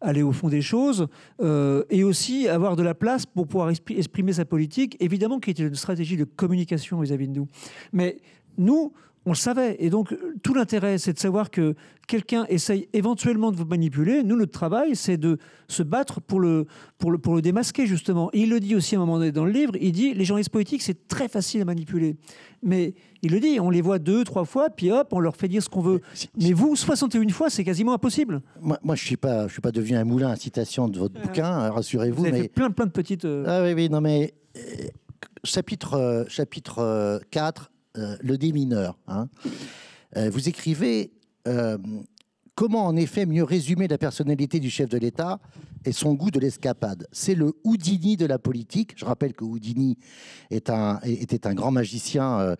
aller au fond des choses, et aussi avoir de la place pour pouvoir exprimer sa politique, évidemment qui était une stratégie de communication vis-à-vis -vis de nous. Mais nous, on le savait. Et donc, tout l'intérêt, c'est de savoir que quelqu'un essaye éventuellement de vous manipuler. Nous, notre travail, c'est de se battre pour le, pour, le, pour le démasquer, justement. il le dit aussi à un moment donné dans le livre, il dit, les journalistes politiques, c'est très facile à manipuler. Mais il le dit, on les voit deux, trois fois, puis hop, on leur fait dire ce qu'on veut. Mais vous, 61 fois, c'est quasiment impossible. Moi, je ne suis, pas, je suis pas devenu un moulin à citation de votre euh, bouquin, hein, rassurez-vous. Vous avez mais... plein, plein de petites... Euh, ah oui, oui, non mais... Euh, chapitre, chapitre 4, euh, le démineur. Hein. Euh, vous écrivez euh, Comment en effet mieux résumer la personnalité du chef de l'État et son goût de l'escapade C'est le Houdini de la politique. Je rappelle que Houdini était un grand magicien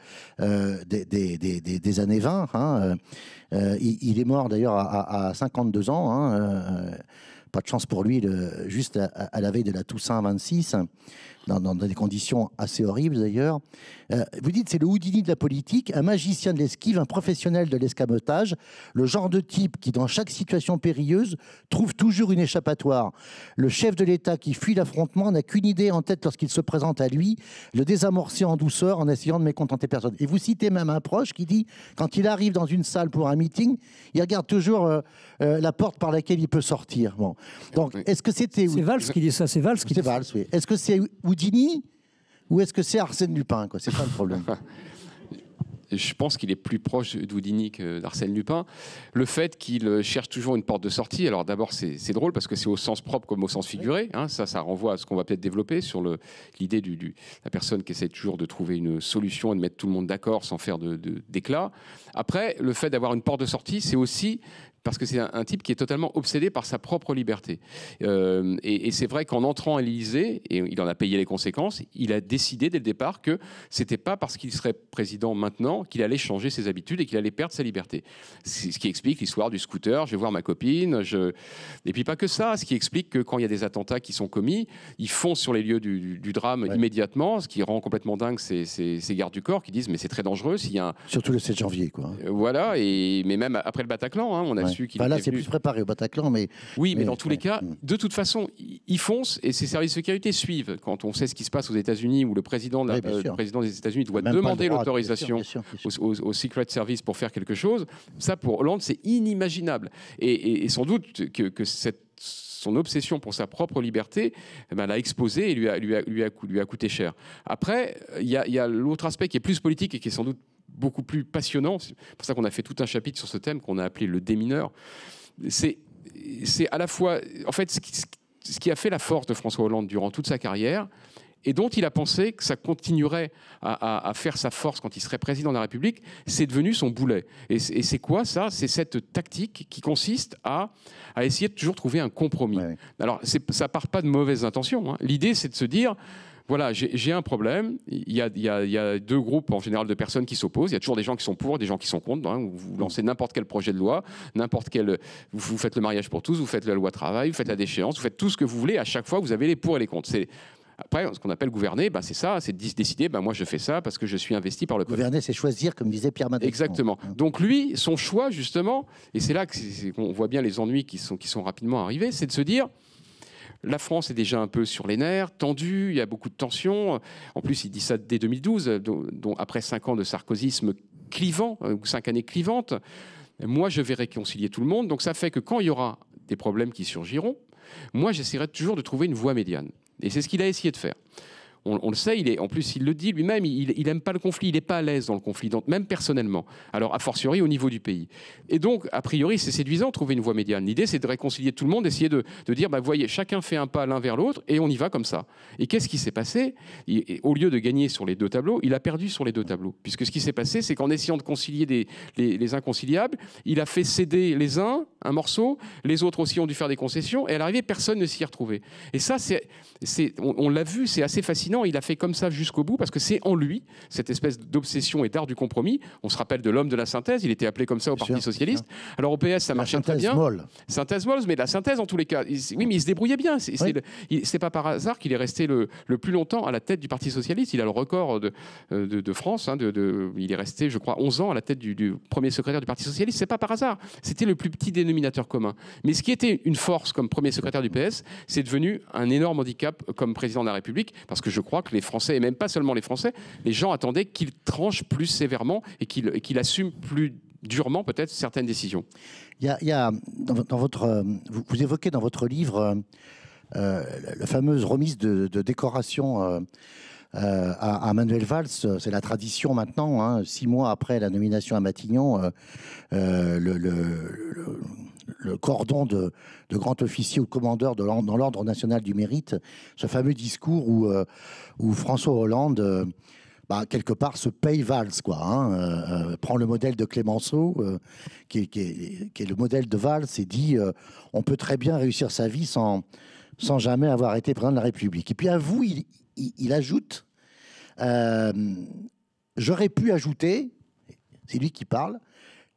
des, années 20. Hein. il, est mort d'ailleurs à, 52 ans. Hein. Pas de chance pour lui, juste à, à, la veille de la Toussaint 26 dans, des conditions assez horribles d'ailleurs. Euh, vous dites c'est le Houdini de la politique, un magicien de l'esquive, un professionnel de l'escamotage, le genre de type qui dans chaque situation périlleuse trouve toujours une échappatoire. Le chef de l'État qui fuit l'affrontement n'a qu'une idée en tête lorsqu'il se présente à lui, le désamorcer en douceur en essayant de mécontenter personne. Et vous citez même un proche qui dit quand il arrive dans une salle pour un meeting, il regarde toujours euh, euh, la porte par laquelle il peut sortir. Bon. Donc, est-ce que c'était... C'est Valls qui dit ça, c'est Valls qui dit oui. Est-ce que c'est Houdini ou est-ce que c'est Arsène Lupin C'est pas le problème. *laughs* je pense qu'il est plus proche d'Houdini que d'Arsène Lupin. Le fait qu'il cherche toujours une porte de sortie, alors d'abord c'est drôle parce que c'est au sens propre comme au sens figuré, hein. ça, ça renvoie à ce qu'on va peut-être développer sur l'idée de du, la personne qui essaie toujours de trouver une solution et de mettre tout le monde d'accord sans faire d'éclat. De, d'éclat Après, le fait d'avoir une porte de sortie, c'est aussi parce que c'est un, type qui est totalement obsédé par sa propre liberté. Euh, et, c'est vrai qu'en entrant à l'Élysée, et il en a payé les conséquences, il a décidé dès le départ que c'était pas parce qu'il serait président maintenant qu'il allait changer ses habitudes et qu'il allait perdre sa liberté. C'est ce qui explique l'histoire du scooter, je vais voir ma copine, je... et puis pas que ça, ce qui explique que quand il y a des attentats qui sont commis, ils foncent sur les lieux du, drame immédiatement, ce qui rend complètement dingue ces, gardes du corps qui disent mais c'est très dangereux s'il y a un... Surtout le 7 janvier, quoi. Euh, voilà, et... mais même après le Bataclan, hein, on a su. Bah là, c'est plus préparé au Bataclan, mais... Oui, mais, dans tous les cas, mm. de toute façon, ils foncent et ces services de sécurité suivent. Quand on sait ce qui se passe aux États-Unis, où le président, euh, le président des États-Unis doit demander l'autorisation au, Secret Service pour faire quelque chose, ça, pour Hollande, c'est inimaginable. Et, sans doute que, cette son obsession pour sa propre liberté eh ben, l'a exposé et lui a, lui, a, lui, a, coûté cher. Après, il y a l'autre aspect qui est plus politique et qui est sans doute beaucoup plus passionnant. C'est pour ça qu'on a fait tout un chapitre sur ce thème qu'on a appelé le démineur. C'est, c'est à la fois, en fait, ce qui, a fait la force de François Hollande durant toute sa carrière et dont il a pensé que ça continuerait à, faire sa force quand il serait président de la République, c'est devenu son boulet. Et, c'est, quoi ça C'est cette tactique qui consiste à, à essayer de toujours trouver un compromis. Alors, c'est, ça part pas de mauvaises intentions. Hein. L'idée, c'est de se dire, voilà, j'ai un problème. Il y, a, deux groupes en général de personnes qui s'opposent. Il y a toujours des gens qui sont pour, des gens qui sont contre. Hein. Vous lancez n'importe quel projet de loi, n'importe quel. Vous faites le mariage pour tous, vous faites la loi travail, vous faites la déchéance, vous faites tout ce que vous voulez. À chaque fois, vous avez les pour et les contre. après, ce qu'on appelle gouverner, ben c'est ça, c'est décider, ben moi je fais ça parce que je suis investi par le peuple. Gouverner, c'est choisir, comme disait Pierre Madeleine. Exactement. Hein. Donc lui, son choix, justement, et c'est là qu'on voit bien les ennuis qui sont, qui sont rapidement arrivés, c'est de se dire, la France est déjà un peu sur les nerfs, tendue, il y a beaucoup de tensions. En plus, il dit ça dès 2012, dont, après cinq ans de sarkozysme clivant, euh, ou cinq années clivantes, moi, je vais réconcilier tout le monde. Donc ça fait que quand il y aura des problèmes qui surgiront, moi, j'essaierai toujours de trouver une voie médiane. Et c'est ce qu'il a essayé de faire on, le sait, il est, en plus, il le dit lui-même, il n'aime pas le conflit, il n'est pas à l'aise dans le conflit, même personnellement. Alors, a fortiori, au niveau du pays. Et donc, a priori, c'est séduisant de trouver une voie médiane. L'idée, c'est de réconcilier tout le monde, essayer de, dire, bah, voyez, chacun fait un pas l'un vers l'autre et on y va comme ça. Et qu'est-ce qui s'est passé Au lieu de gagner sur les deux tableaux, il a perdu sur les deux tableaux. Puisque ce qui s'est passé, c'est qu'en essayant de concilier les inconciliables, il a fait céder les uns un morceau, les autres aussi ont dû faire des concessions, et à l'arrivée, personne ne s'y est retrouvé. Et ça, c'est, on, on l'a vu, c'est assez fascinant, il a fait comme ça jusqu'au bout, parce que c'est en lui, cette espèce d'obsession et d'art du compromis. On se rappelle de l'homme de la synthèse, il était appelé comme ça au Parti Socialiste. Alors au PS, ça marchait très bien. Molle. Synthèse molle, mais la synthèse en tous les cas. oui, mais il se débrouillait bien. C'est, pas par hasard qu'il est resté le, plus longtemps à la tête du Parti Socialiste. Il a le record de, euh, de, France, hein, de, il est resté, je crois, 11 ans à la tête du, premier secrétaire du Parti Socialiste. C'est pas par hasard. C'était le plus petit des dénominateur commun. Mais ce qui était une force comme premier secrétaire du PS, c'est devenu un énorme handicap comme président de la République, parce que je crois que les Français, et même pas seulement les Français, les gens attendaient qu'il tranche plus sévèrement et qu'il qu'il assume plus durement peut-être certaines décisions. Il y a, dans, votre, vous, vous, évoquez dans votre livre euh, la fameuse remise de, de décoration. Euh, euh, à, Manuel Valls. Euh, c'est la tradition maintenant, hein. six mois après la nomination à Matignon, euh, le, cordon de, grand officier ou commandeur dans l'ordre national du mérite, ce fameux discours où, François Hollande... Bah, quelque part se paye Valls, quoi. Hein. prend le modèle de Clémenceau, qui, qui, est, le modèle de Valls, et dit on peut très bien réussir sa vie sans, sans jamais avoir été président de la République. Et puis à vous, il, ajoute, euh, j'aurais pu ajouter, c'est lui qui parle,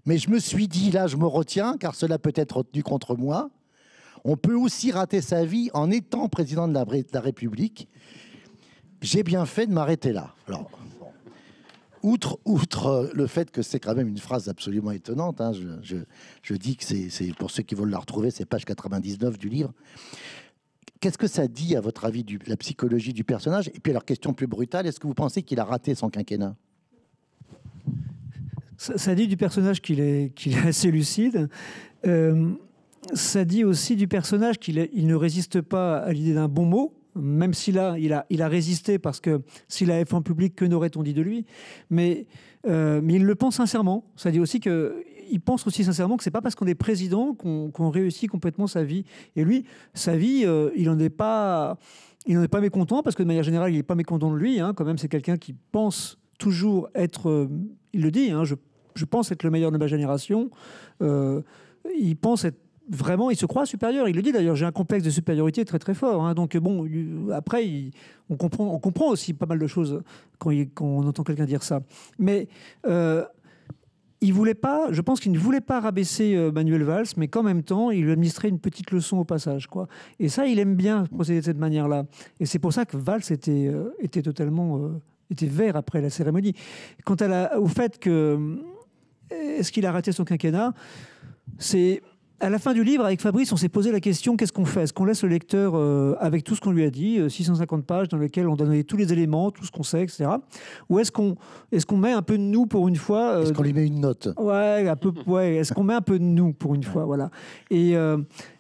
mais je me suis dit, là je me retiens, car cela peut être retenu contre moi, on peut aussi rater sa vie en étant président de la, République. J'ai bien fait de m'arrêter là. Alors, outre, outre euh, le fait que c'est quand même une phrase absolument étonnante, hein, je, je, dis que c'est pour ceux qui veulent la retrouver, c'est page 99 du livre. Qu'est-ce que ça dit, à votre avis, de la psychologie du personnage Et puis, alors, question plus brutale, est-ce que vous pensez qu'il a raté son quinquennat ça, dit du personnage qu'il est, assez lucide. Euh, ça dit aussi du personnage qu'il ne résiste pas à l'idée d'un bon mot, même s'il il a, résisté parce que s'il avait fait en public, que n'aurait-on dit de lui mais, euh, mais il le pense sincèrement. Ça dit aussi que il pense aussi sincèrement que c'est pas parce qu'on est président qu'on réussit complètement sa vie. Et lui, sa vie, euh, il n'en est pas, il en est pas mécontent parce que de manière générale, il n'est pas mécontent de lui. Hein. Quand même, c'est quelqu'un qui pense toujours être, euh, il le dit, hein, je, je, pense être le meilleur de ma génération. Euh, il pense être vraiment, il se croit supérieur. Il le dit d'ailleurs, j'ai un complexe de supériorité très très fort. Hein. Donc bon, après, on, comprend, on comprend aussi pas mal de choses quand, on entend quelqu'un dire ça. Mais euh, voulait pas, je pense qu'il ne voulait pas rabaisser euh, Manuel Valls, mais qu'en même temps, il lui administrait une petite leçon au passage. Quoi. Et ça, il aime bien procéder de cette manière-là. Et c'est pour ça que Valls était, euh, totalement euh, était vert après la cérémonie. Quant à la, au fait que. Est-ce qu'il a raté son quinquennat C'est à la fin du livre, avec Fabrice, on s'est posé la question qu'est-ce qu'on fait Est-ce qu'on laisse le lecteur euh, avec tout ce qu'on lui a dit, 650 euh, pages dans lesquelles on a donné tous les éléments, tout ce qu'on sait, etc. Ou est-ce qu'on est qu'on met un peu de nous pour une fois euh, Est-ce qu'on lui met une note Ouais, un peu. Ouais, est-ce qu'on met un peu de nous pour une fois Voilà. Et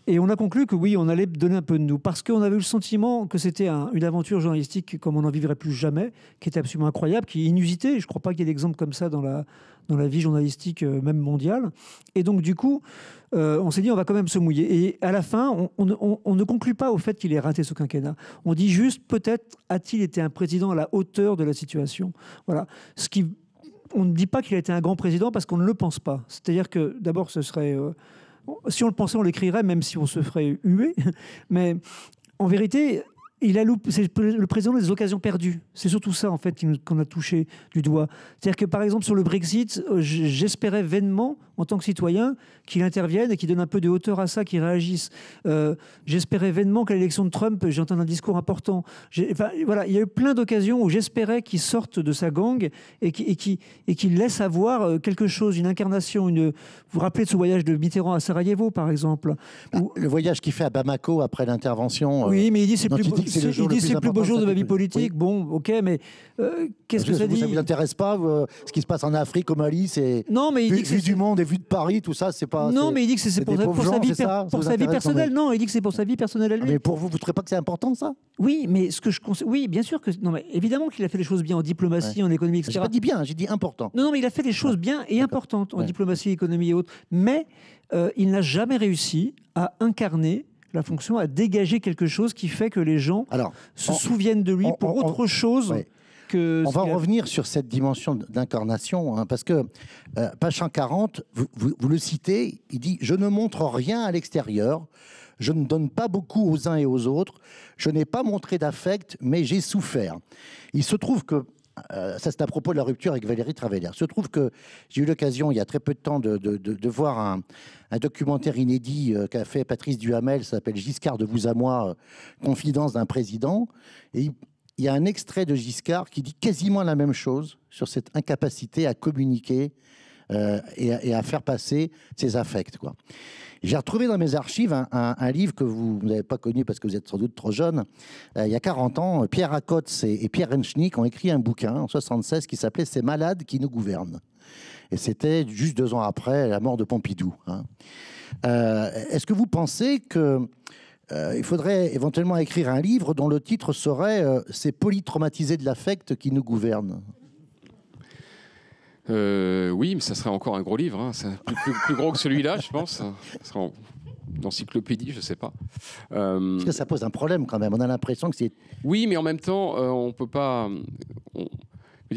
et on a conclu que oui, on allait donner un peu de nous, parce qu'on avait eu le sentiment que c'était une aventure journalistique comme on n'en vivrait plus jamais, qui était absolument incroyable, qui est inusitée. Je ne crois pas qu'il y ait d'exemple comme ça dans la, dans la vie journalistique, même mondiale. Et donc, du coup, euh, on s'est dit on va quand même se mouiller. Et à la fin, on, ne conclut pas au fait qu'il ait raté ce quinquennat. On dit juste peut-être a-t-il été un président à la hauteur de la situation. Voilà. Ce qui, on ne dit pas qu'il a été un grand président parce qu'on ne le pense pas. C'est-à-dire que d'abord, ce serait. Euh, si on le pensait, on l'écrirait, même si on se ferait huer. *laughs* Mais en vérité, il a le président des occasions perdues. C'est surtout ça, en fait, qu'on a touché du doigt. C'est-à-dire que, par exemple, sur le Brexit, euh, j'espérais vainement, en tant que citoyen, qu'il intervienne et qu'il donne un peu de hauteur à ça, qu'il réagisse. Euh, j'espérais vainement qu'à l'élection de Trump, j'entends un discours important. voilà, il y a eu plein d'occasions où j'espérais qu'il sorte de sa gang et qu'il et laisse avoir euh, quelque chose, une incarnation. Une... Vous vous rappelez de ce voyage de Mitterrand à Sarajevo, par exemple bah, Le voyage qu'il fait à Bamako après l'intervention. Euh, oui, mais il dit c'est c'est le plus, beau jour de ma vie politique. Bon, ok, mais qu'est-ce que, ça dit Ça ne vous intéresse pas, ce qui se passe en Afrique, au Mali, c'est... Non, mais il du monde et de Paris, tout ça, c'est pas. Non, mais il dit que c'est pour, sa, vie, pour sa vie personnelle. Non, il dit que c'est pour sa vie personnelle à ah, lui. Mais pour vous, vous ne trouvez pas que c'est important ça Oui, mais ce que je Oui, bien sûr que. Non, mais évidemment qu'il a fait les choses bien en diplomatie, en économie, etc. J'ai pas dit bien, j'ai dit important. Non, non, mais il a fait les choses bien et importantes en diplomatie, économie et autres. Mais euh, il n'a jamais réussi à incarner la fonction à dégager quelque chose qui fait que les gens Alors, se souviennent de lui pour autre chose. On va revenir sur cette dimension d'incarnation, hein, parce que euh, page 140, vous, le citez, il dit Je ne montre rien à l'extérieur, je ne donne pas beaucoup aux uns et aux autres, je n'ai pas montré d'affect, mais j'ai souffert. Il se trouve que. Euh, ça, c'est à propos de la rupture avec Valérie Travellère. Il se trouve que j'ai eu l'occasion, il y a très peu de temps, de, voir un, documentaire inédit euh, qu'a fait Patrice Duhamel, ça s'appelle Giscard de vous à moi, euh, confidence d'un président. Et il, il y a un extrait de Giscard qui dit quasiment la même chose sur cette incapacité à communiquer euh, et, à, faire passer ses affects. Quoi. J'ai retrouvé dans mes archives un, livre que vous n'avez pas connu parce que vous êtes sans doute trop jeune. Euh, il y a 40 ans, Pierre Acotz et, Pierre Renschnick ont écrit un bouquin en 76 qui s'appelait Ces malades qui nous gouvernent. Et c'était juste deux ans après la mort de Pompidou. Hein. Euh, est-ce que vous pensez que euh, il faudrait éventuellement écrire un livre dont le titre serait euh, C'est Ces polytraumatisés de l'affect qui nous gouverne euh, ». oui, mais ça serait encore un gros livre. Hein. Plus, gros que celui-là, je pense. Ça en... encyclopédie, je ne sais pas. que ça pose un problème quand même. On a l'impression que c'est. Oui, mais en même temps, on ne peut pas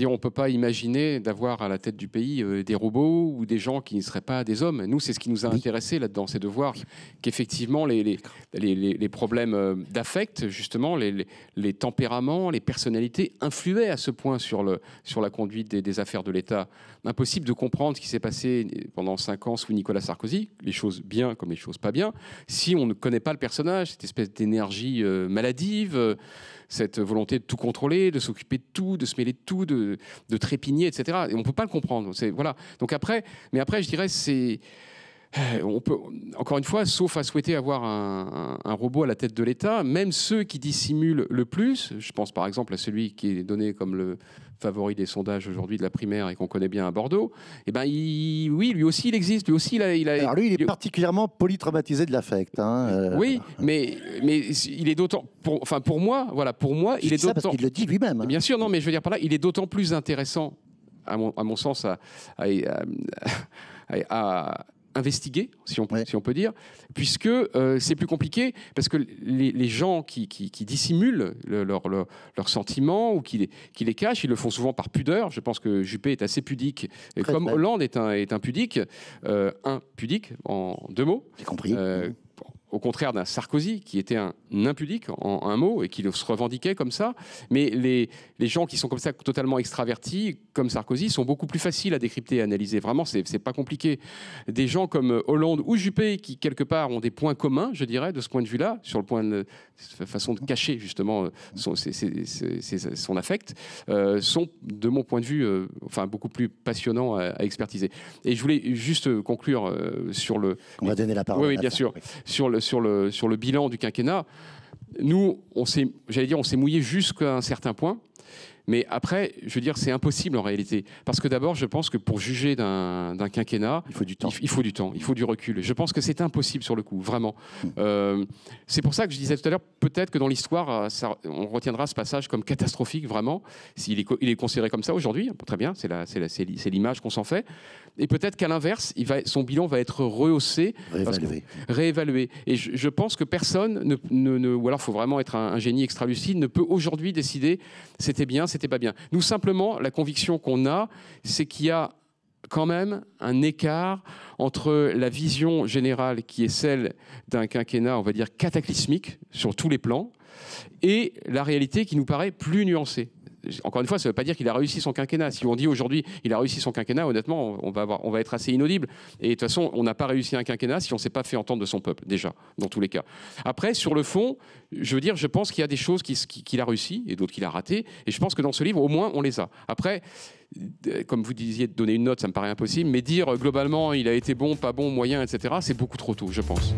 on ne peut pas imaginer d'avoir à la tête du pays euh, des robots ou des gens qui ne seraient pas des hommes. Nous, c'est ce qui nous a intéressés intéressé là-dedans, c'est de voir qu'effectivement, les, les, problèmes euh, d'affect, justement, les, tempéraments, les personnalités influaient à ce point sur, le, sur la conduite des, des affaires de l'État. Impossible de comprendre ce qui s'est passé pendant cinq ans sous Nicolas Sarkozy, les choses bien comme les choses pas bien, si on ne connaît pas le personnage, cette espèce d'énergie euh, maladive cette volonté de tout contrôler, de s'occuper de tout, de se mêler de tout, de, de trépigner, etc. Et on ne peut pas le comprendre. Voilà. Donc après, mais après, je dirais, c'est euh, on peut, encore une fois, sauf à souhaiter avoir un, robot à la tête de l'État, même ceux qui dissimulent le plus, je pense par exemple à celui qui est donné comme le favori des sondages aujourd'hui de la primaire et qu'on connaît bien à Bordeaux, eh ben, oui, lui aussi, il existe. Lui aussi, il a, il Alors lui, il est particulièrement polytraumatisé de l'affect. Hein, oui, euh. mais, mais il est d'autant... Pour, enfin, pour moi, voilà, pour moi, il est d'autant... parce le dit lui-même. Hein. Bien sûr, non, mais je veux dire par là, il est d'autant plus intéressant, à mon, sens, à investiguer, si on, peut dire, puisque euh, c'est plus compliqué, parce que les, gens qui, dissimulent leurs sentiments ou qui les, qui les, cachent, ils le font souvent par pudeur. Je pense que Juppé est assez pudique, comme Hollande est, un, pudique, euh, un pudique en deux mots. J'ai compris. Euh, au contraire d'un Sarkozy qui était un impudique en un mot et qui se revendiquait comme ça. Mais les, les gens qui sont comme ça totalement extravertis, comme Sarkozy, sont beaucoup plus faciles à décrypter, à analyser. Vraiment, c'est pas compliqué. Des gens comme euh, Hollande ou Juppé qui quelque part ont des points communs, je dirais, de ce point de vue-là, sur le point de, façon de cacher justement euh, son, affect, euh, sont de mon point de vue, enfin beaucoup plus passionnants à, expertiser. Et je voulais juste conclure sur le. On va donner la parole. Oui, oui bien sûr. Sur le sur le, sur le bilan du quinquennat, nous, on j'allais dire, on s'est mouillé jusqu'à un certain point. Mais après, je veux dire, c'est impossible en réalité. Parce que d'abord, je pense que pour juger d'un quinquennat, il faut du temps. Il, faut du temps, il faut du recul. Je pense que c'est impossible sur le coup, vraiment. Hmm. Euh, c'est pour ça que je disais tout à l'heure, peut-être que dans l'histoire, euh, on retiendra ce passage comme catastrophique, vraiment. s'il est, il est considéré comme ça aujourd'hui, hein, très bien, c'est l'image qu'on s'en fait. Et peut-être qu'à l'inverse, son bilan va être rehaussé. Réévalué. Et je, pense que personne, ne, ne, ou alors il faut vraiment être un, un génie extra-lucide, ne peut aujourd'hui décider c'était bien, c'était pas bien. Nous, simplement, la conviction qu'on a, c'est qu'il y a quand même un écart entre la vision générale qui est celle d'un quinquennat, on va dire, cataclysmique sur tous les plans, et la réalité qui nous paraît plus nuancée encore une fois, ça ne veut pas dire qu'il a réussi son quinquennat. Si on dit aujourd'hui il a réussi son quinquennat, honnêtement, on va, être assez inaudible. Et de toute façon, on n'a pas réussi un quinquennat si on ne s'est pas fait entendre de son peuple, déjà, dans tous les cas. Après, sur le fond, je veux dire, je pense qu'il y a des choses qu'il a réussi et d'autres qu'il a ratées. Et je pense que dans ce livre, au moins, on les a. Après, comme vous disiez, donner une note, ça me paraît impossible. Mais dire euh, globalement, il a été bon, pas bon, moyen, etc., c'est beaucoup trop tôt, je pense.